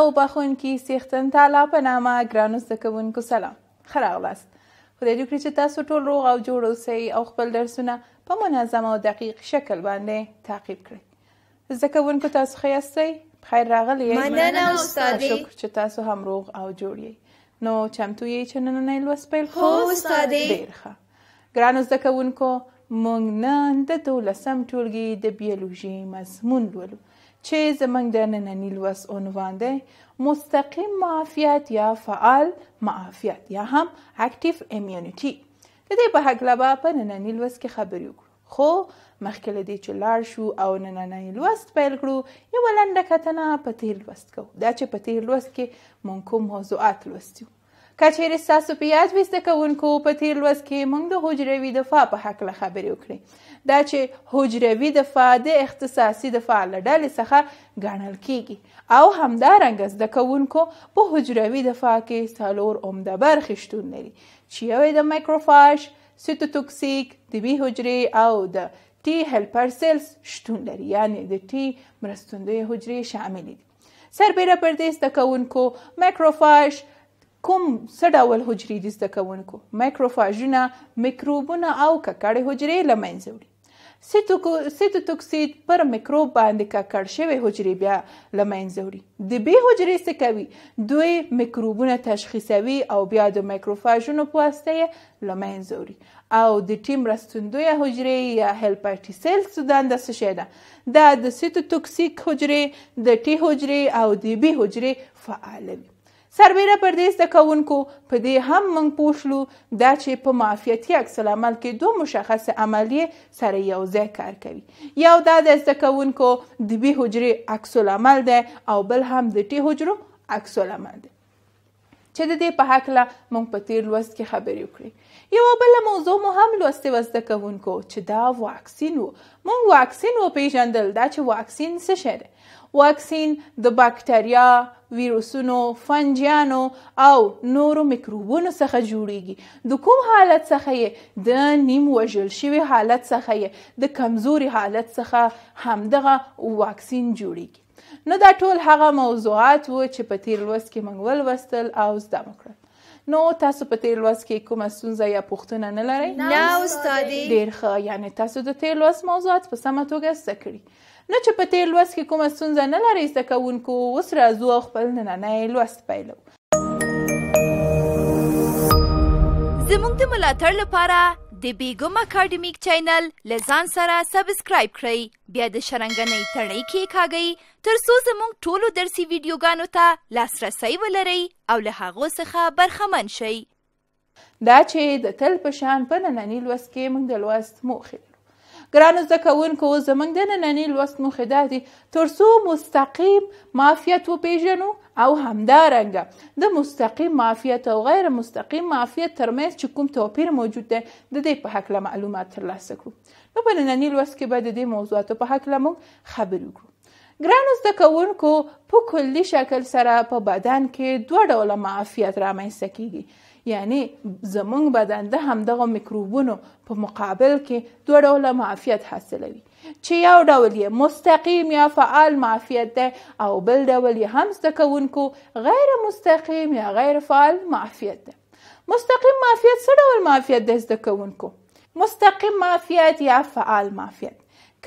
او بخونکي سیختن تالا په نامه ګرانو زده کوونکو سلام ښه راغلاست خدای دې وکړي چې تاسو ټول روغ او جوړ اوسئ او خپل درسونه په منظم او دقیق شکل باندې تعقیب کړئ زده کوونکو تاسو ښه یاستئ خیر راغلی یئ مننه استادې شکر چې تاسو هم روغ او جوړ یئ نو چمتو یئ چې نننی لوست پیل کړو هو استادې ډېر ښه ګرانو زده کوونکو موږ نن د دولسم ټولګي د بیولوژي مضمون لولو چې زمنګ د نننی لوست عنوان دی مستقیم معافیت یا فعال معافیت یا هم اکټیو امیونټي د دې په هکله به په نننی لوست کې خبرې وکړو خو مخکې له دې چې لاړ شو او نننی لوست پیل کړو یو لنډه کتنه په تیر لوست کوو دا چې په تیر لوست کې مونږ کوم موضوعات لوستیو کچېر ستاسو په یاد وسته کوونکو په تیر لوست کې موږ د حجروي دفاع په هکله خبرې وکړې دا چې حجروي دفاع د اختصاصي دفاع له ډلې څخه ګڼل کیږي او همدارنګه زده کوونکو په حجروي دفاع کې څلور عمده برخې شتون لري چې یو د مایکروفاژ سیتوټوکسیک د بی حجرې او د ټي هیلپر سیلز شتون لري یعنی د ټي مرستندوی حجرې شامل دي سربیره پر دې زده کوونکو مایکروفاژ کوم څه ډول حجرې دي زده کوونکو مایکروفاژونه میکروبونه او ککړې حجرې له منځه وړي سیټوټوکسید پر میکروب باندې ککړ شوی حجرې بیا لمینځ وړي د بې حجرې څه کوي دوی میکروبونه تشخیصوي او بیا د مایکروفاژونو په واسطه یې لمینځ وړي او د ټیم رستندوی حجرې یا هلپرټي سیلز دنده څه شی ده دا د سیټوټوکسیک حجرې د ټي حجرې او د بې حجرې فعالوي سربیره پر دې زده کوونکو په دې هم موږ پوه شلو دا چې په معافیتي عکس العمل کې دوه مشخص عملیې سره یو ځای کار کوي یو دا د زده کوونکو د بي حجرې عکس العمل دی او بل هم د ټي حجرو عکس العمل دی چې د دې په هکله موږ په تیر لوست کې خبرې وکړې یو بل موضوع مو هم لوستې و زده کوونکو چې دا واکسین و موږ واکسین وپېژندل دا چې واکسین څه شی دی واکسین د باکتریا ویروسونو فنجانو او نورو میکروبونو څخه جوړیږي د کوم حالت څخه یې د نیم وژل شوی حالت څخه یې د کمزوري حالت څخه همدغه واکسین جوړیږي نو دا ټول هغه موضوعات وو چې په تیر لوست کې موږ ولوستل او زده کړل نو تاسو په تیر لوست کې کومه ستونزه یا پوښتنه نه لرئ نه استاد ډیر ښه یعنی تاسو د تیر لوست موضوعات په سمه توګه زده کړئ نه چې په تیر لوست کې کومه ستونزه نه لرئ زده کوونکو اوس راځو او خپل نننی لوست پیلو زموږ د ملاتړ لپاره د بیګم اکاډمیک چینل لزان سره سبسکرایب کړئ بیا د شرنګنۍ تڼۍ کې کاږئ تر څو زموږ ټولو درسي ویډیوګانو ته لاسرسی ولرئ او له هغو څخه برخمن شئ دا چې د تل په شان په نننی لوست کې موږ د لوست موخه ګرانو زده کوونکو زموږ د ننني لوست موخې دا دي تر څو مستقیم معافیت وپیژنو او همدارنګه د مستقیم معافیت او غیر مستقیم معافیت ترمنځ چې کوم توپیر موجود دی د دې په هکله معلومات ترلاسه کړو نو په ننني لوست کې به د دې موضوعاتو په هکله موږ خبرې وکړو ګرانو زده کوونکو په کلي شکل سره په بدن کې دوه ډوله معافیت رامنځته کیږي یعنی زمونږ بدن د همدغه میکروبونو په مقابل کې دوه ډوله معافیت حاصلوي چې یو ډول یې مستقیم یا فعال معافیت دی او بل ډول یې هم زده کوونکو غیر مستقیم یا غیر فعال معافیت دی مستقیم معافیت څه ډول معافیت دی زده کوونکو مستقیم معافیت یا فعال معافیت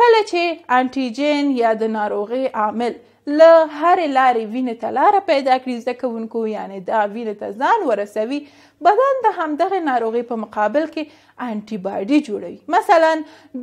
کله چې انټیجن یا د ناروغي عامل له هر لارې وینې ته لاره پیدا کړي زده کوونکو یعنی دا وینې ته ځان ورسوي بدن د همدغه ناروغي په مقابل کې انټي باډي جوړوي مثلا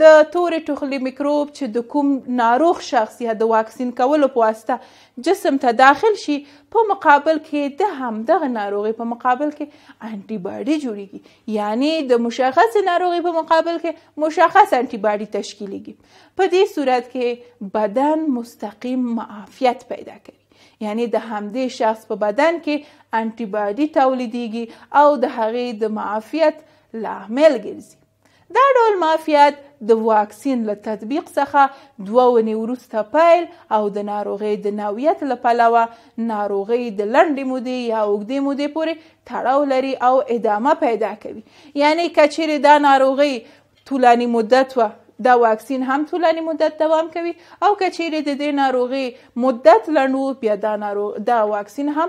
د تورې ټوخلي میکروب چې د کوم ناروغ شخص یا د واکسین کولو په واسطه جسم ته داخل شي په مقابل کې د همدغه ناروغي په مقابل کې انټي باډي جوړیږي یعنی د مشخص ناروغي په مقابل کې مشخص انټي باډي تشکیلېږي په دې صورت کې بدن مستقیم معافیت پیدا کوي یعنی د همدې شخص په بدن کې انټي باډي تولیدېږي او د هغې د معافیت لامل ګرځي دا ډول معافیت د واکسین له تطبیق څخه دوه ونې وروسته پیل او د ناروغۍ د ناویت له پلوه ناروغۍ د لنډې مودې یا اوږدې مودې پورې تړاو لري او ادامه پیدا کوي یعنې که چیرې دا ناروغۍ طولاني مدت وه دا واکسین هم طولانی مدت دوام کوي او کچیرې د دې ناروغي مدت لنډو بیا دا ناروغ دا واکسین هم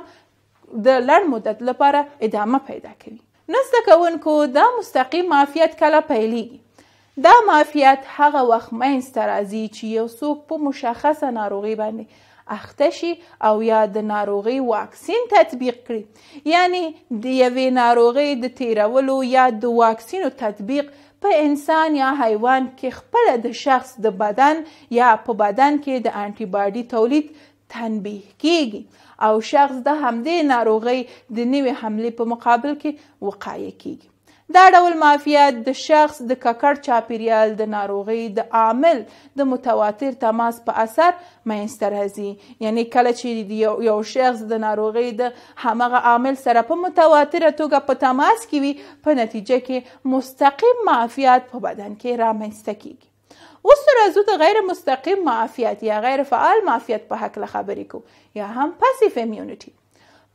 د لړ مدت لپاره ادامه پیدا کوي نسته کوونکو دا مستقیم معافیت کله پیلېږي دا معافیت هغه وخت منځته راځي چې یو څوک په مشخصه ناروغي باندې اخته شي او یا د ناروغي واکسین تطبیق کړي یعنی د یوې ناروغي د تیرولو یا د واکسینو تطبیق په انسان یا حیوان کې خپل د شخص د بدن یا په بدن کې د انټي باډي تولید تنبیه کیږي او شخص د همدې ناروغي د نوې حمله په مقابل کې وقایه کیږي دا ډول معافیت د شخص د ککړ چاپیریال د ناروغۍ د عامل د متواتر تماس په اثر منځته راځي یعنی کله چې یو, یو شخص د ناروغۍ د همغه عامل سره په متواتره توګه په تماس کې وي په نتیجه کې مستقیم معافیت په بدن کې رامنځته کیږي اوس راځو د غیر مستقیم معافیت یا غیر فعال معافیت په هکله خبرې کوو یا هم پسیو امیونټي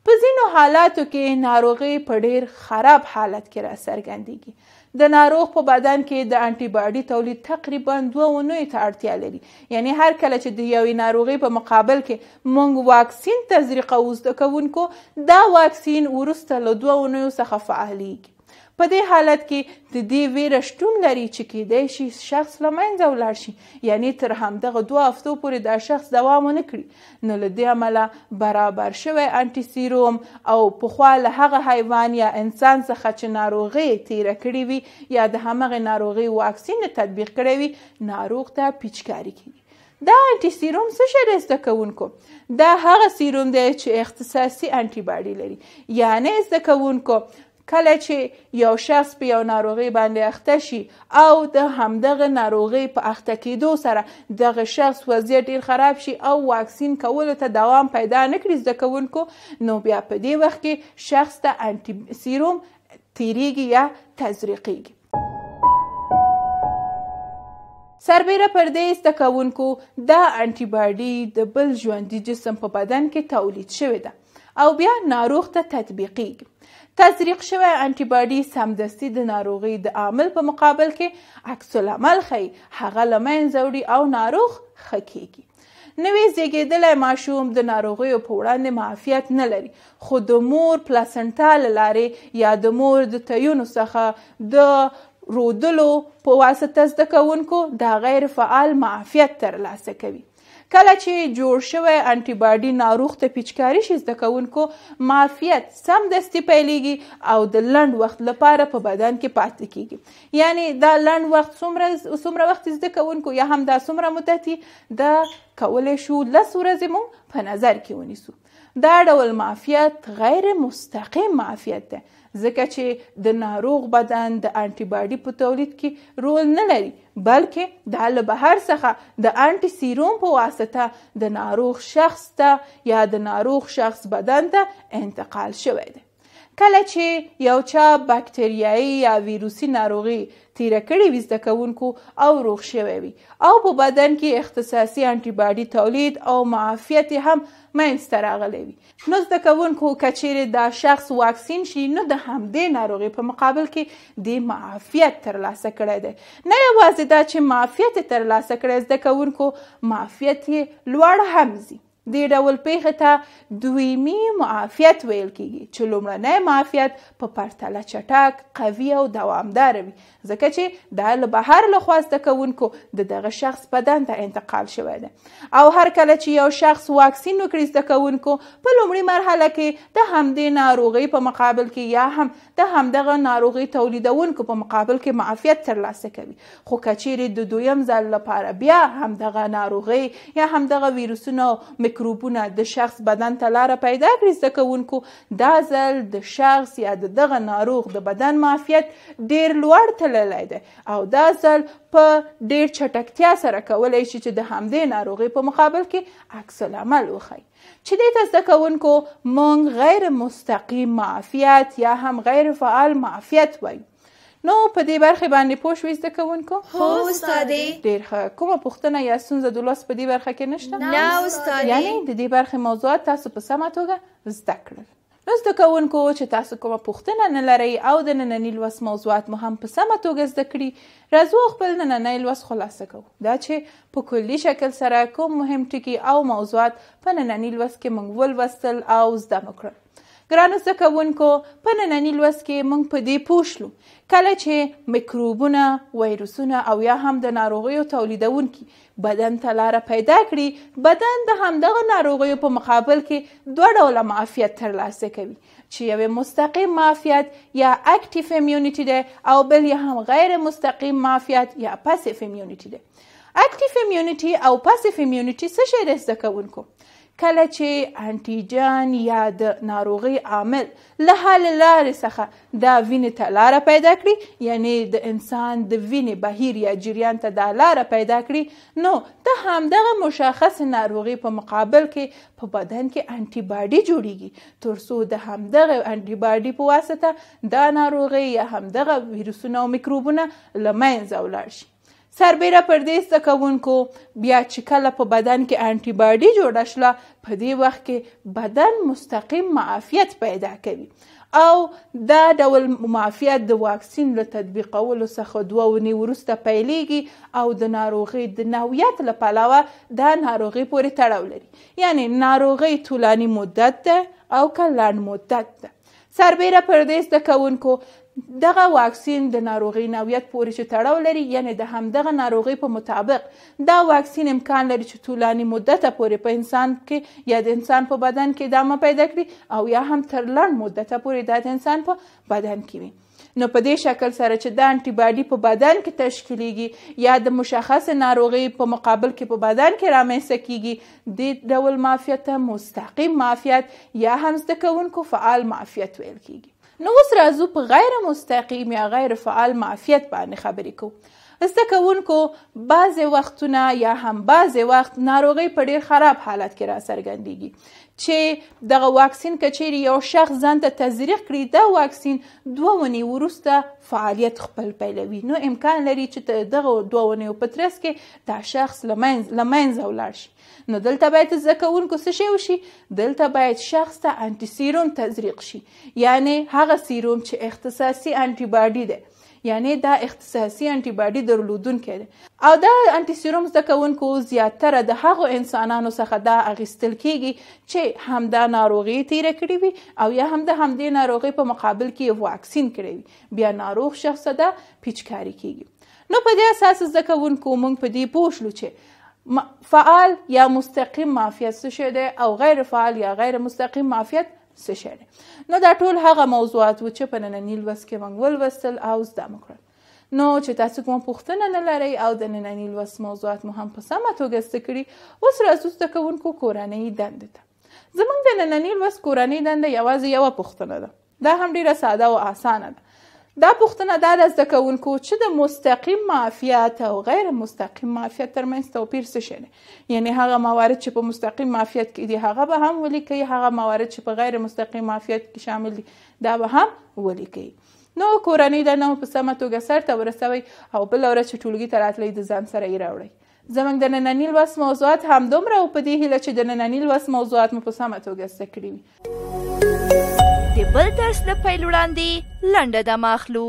په ځینو حالاتو کې ناروغي په ډیر خراب حالت کې را څرګندېږي د ناروغ په بدن کې د انټي باډي تولید تقریبا دوه اونۍ ته اړتیا لري یعنی هر کله چې د یوې ناروغي په مقابل کې موږ واکسین تزریق او زده کوونکو دا واکسین وروسته له دوه اونیو څخه فعالیږي په دې حالت کې د دې ویره شتون لري چې کېدای شي شخص له منځه ولاړ شي یعنی تر همدغه دوه هفتو پورې دا شخص دوام ونه کړي نو له دې امله برابر شوی انټي سیروم او پخوا له هغه حیوان یا انسان څخه چې ناروغي تیره کړې وي یا د همغه ناروغي واکسین تطبیق کړی وي ناروغ ته پیچکاری کوي دا انټي سیروم څه شی زده کوونکو دا هغه سیروم دی چې اختصاصي انټي باډي لري یعنی زده کوونکو کله چې یو شخص په یو ناروغي باندې اخته شي او د همدغه ناروغي په اخته کېدو سره دغه شخص وضعیت ډیر خراب شي او واکسین کولو ته دوام پیدا نکړي زده کوونکو نو بیا په دې وخت کې شخص ته انټي سیروم تیریږي یا تزریقیږي سربیره پر دې استکونکو دا انټي باډي د بل ژوندي جسم په بدن کې تولید شوی ده او بیا ناروغ ته تطبیقیږي تزریق شوی انټي باډي سمدستي د ناروغي د عامل په مقابل کې عکس العمل ښیي هغه له منځه وړي او ناروغ ښه کیږي نوې زیږیدلی ماشوم د ناروغیو په وړاندې معافیت نه لري خو د مور پلاسنټا له لارې یا د مور د تیونو څخه د رودلو په واسطه زده کوونکو دا غیر فعال معافیت ترلاسه کوي کله چې جوړ شوی انټي باډي ناروغ ته پیچکاری شي زده کوونکو معافیت سم دستی پیلېږي او د لند وخت لپاره په بدن کې پاتې کیږي یعنی دا لند وخت څومره څومره وخت زده کوونکو یا هم دا څومره مدتي د کولای شو لس ورځې موږ په نظر کې ونیسو دا ډول معافیت غیر مستقیم معافیت ده ځکه چې د ناروغ بدن د انټي باډي په تولید کې رول نه لري بلکې د له بهر څخه د انټي سیروم په واسطه د ناروغ شخص ته یا د ناروغ شخص بدن ته انتقال شوی دی کله چې یو چا باکتریایي یا ویروسي ناروغي تیره کړې وي زده کوونکو او روغ شوی وي او په بدن کې اختصاصي انټيباډي تولید او معافیت هم منځته راغلی وي نو زده کوونکو که چیرې دا شخص واکسین شي نو د همدې ناروغۍ په مقابل کې د معافیت ترلاسه کړی دی نه یوازې دا چې معافیت یې ترلاسه کړی زده کوونکو معافیت یې لوړ هم ځي دې ډول پیښه ته دویمی معافیت ویل کیږي چې لومړنی معافیت په پرتله چټک قوي او دوامدار وي ځکه چې دا له بهر له خوا زده کوونکو د دغه شخص بدن ته انتقال شوی دی او هر کله چې یو شخص واکسین وکړي زده کوونکو په لومړي مرحله کې د همدې ناروغۍ په مقابل کې یا هم د همدغه ناروغۍ تولیدونکو په مقابل کې معافیت ترلاسه کوي خو کچیرې د دویم ځل لپاره بیا همدغه ناروغۍ یا همدغه ویروسونه میکروبونه د شخص بدن ته لاره پیدا کړي زده کوونکو دا ځل د شخص یا د دغه ناروغ د بدن معافیت ډیر لوړ تللی دی او دا ځل په ډیر چټکتیا سره کولی شي چې د همدې ناروغۍ په مقابل کې عکس العمل وښي چې دې ته زده کوونکو مونږ غیر مستقیم معافیت یا هم غیر فعال معافیت وایو نو په دې برخه باندې پوه شوې زده کوونکو هو استادې ډیر ښه کومه پوښتنه یا ستونزه د لوست په دې برخه کې نشته نه استادې یعنی د دې برخه موضوعات تاسو په سمه توګه زده کړل نو زده کوونکو چې تاسو کومه پوښتنه نه لرئ او د ننني لوست موضوعات مو هم په سمه توګه زده کړي راځو خپل نننی لوست خلاصه کوو دا چې په کلي شکل سره کوم مهم ټکي او موضوعات په ننني لوست کې موږ ولوستل او زده مو کړل ګرانو زده کوونکو په ننني لوست کې موږ په دې پوه شلو کله چې میکروبونه ویروسونه او یا هم د ناروغیو تولیدونکي بدن ته لاره پیدا کړي بدن د همدغه ناروغیو په مقابل کې دوه ډوله معافیت ترلاسه کوي چې یو مستقیم معافیت یا اکټیو امیونټي ده او بل یا هم غیر مستقیم معافیت یا پاسیو امیونټي ده اکټیو امیونټي او پاسیو امیونټي څه شی ده زده کوونکو کله چې انټیجن یا د ناروغي عامل له حل لارې څخه د وینې ته لاره پیدا کړي یعنی د انسان د وینې بهیر یا جریان ته دا لاره پیدا کړي نو ته همدغه مشخص ناروغي په مقابل کې په بدن کې انټي باډي جوړیږي ترڅو د همدغه انټي باډي په واسطه دا ناروغي یا همدغه ویروسونه او میکروبونه لمنځه ولاړ شي سربیره پر دې زده کوونکو بیا چې کله په بدن کې انټي باډي جوړه شله په دې وخت کې بدن مستقیم معافیت پیدا کوي او دا ډول معافیت د واکسین له تطبیقولو څخه دوه ونې وروسته پیلیږي او د ناروغۍ د نویت له پلوه دا ناروغي پورې تړاو لري یعنی ناروغۍ طولاني مدت ده او که لنډ مدت ده سربیره پر دې زده کوونکو دغه واکسین د ناروغي نویت پورې چې تړاو لري یعنی د همدغه ناروغي په مطابق دا واکسین امکان لري چې طولانی مدته پورې په انسان کې یا د انسان په بدن کې دامه پیدا کړي او یا هم تر لنډ مدته پورې د انسان په بدن کې وي نو په دې شکل سره چې دا انټي باډي په بدن کې تشکیلیږي یا د مشخص ناروغي په مقابل کې په بدن کې رامنځته کیږي د ډول معافیت مستقیم معافیت یا هم زده کوونکو فعال معافیت ویل کیږي نو اوس راځو په غیر مستقیم یا غیر فعال معافیت باندې خبرې کوو زده کوونکو بعضې وختونه یا هم بعضې وخت ناروغۍ په ډیر خراب حالت کې راڅرګندېږي چې دغه واکسین کچیر یو شخص ځان ته تزریق کړي دا واکسین دوه ونې وروسته فعالیت خپل پیلوي نو امکان لري چې دغه دوه ونې په ترڅ کې دا شخص لمنځه ولاړ شي نو دلته باید زده کوونکو څه شی وشي دلته باید شخص ته انټي سیروم تزریق شي یعنی هغه سیروم چې اختصاصي انټي باډي ده یعنی دا اختصاصي انټي باډي درلودونکې ده او دا انټي سیروم زده کوونکو زیاتره د هغو انسانانو څخه دا اغېستل کیږي چې همدا ناروغي تیره کړې وي او یا هم د همدې ناروغي په مقابل کې یو واکسین کړی وي بیا ناروغ شخص دا پیچکاری کیږي نو په دې اساس زده کوونکو موږ په دې پوه شلو چې فعال یا مستقیم معافیت څه شی دی او غیر فعال یا غیر مستقیم معافیت څه شي نو دا ټول هغه موضوعات و چې په نننی لوست کې موږ ولوستل او زده مو کړل نو چې تاسو کوم پوښتنه نه لرئ او د نننی لوست موضوعات مو هم په سمه توګه زده کړي اوس راځو زده کوونکو کورنۍ دندې ته زمونږ د نننی لوست کورنۍ دنده یوازې یوه پوښتنه ده دا هم ډیره ساده او اسانه ده دا پوښتنه دا د زده کوونکو چې د مستقیم معافیت او غیر مستقیم معافیت ترمنځ توپیر څه شي یعنی هغه موارد چې په مستقیم معافیت کې دي هغه به هم ولیکي هغه موارد چې په غیر مستقیم معافیت کې شامل دي دا به هم ولیکي نو کورنۍ د نو په سمه توګه سرته ورسوي او بل ورځ چې ټولګي ته راتلئ د ځان سره یې راوړئ زموږ د ننني لوست موضوعات همدومره او په دې هیله چې د ننني لوست موضوعات مو په سمه توګه زده کړي د بل درس نه پیل وړاندې لنډه دمه اخلو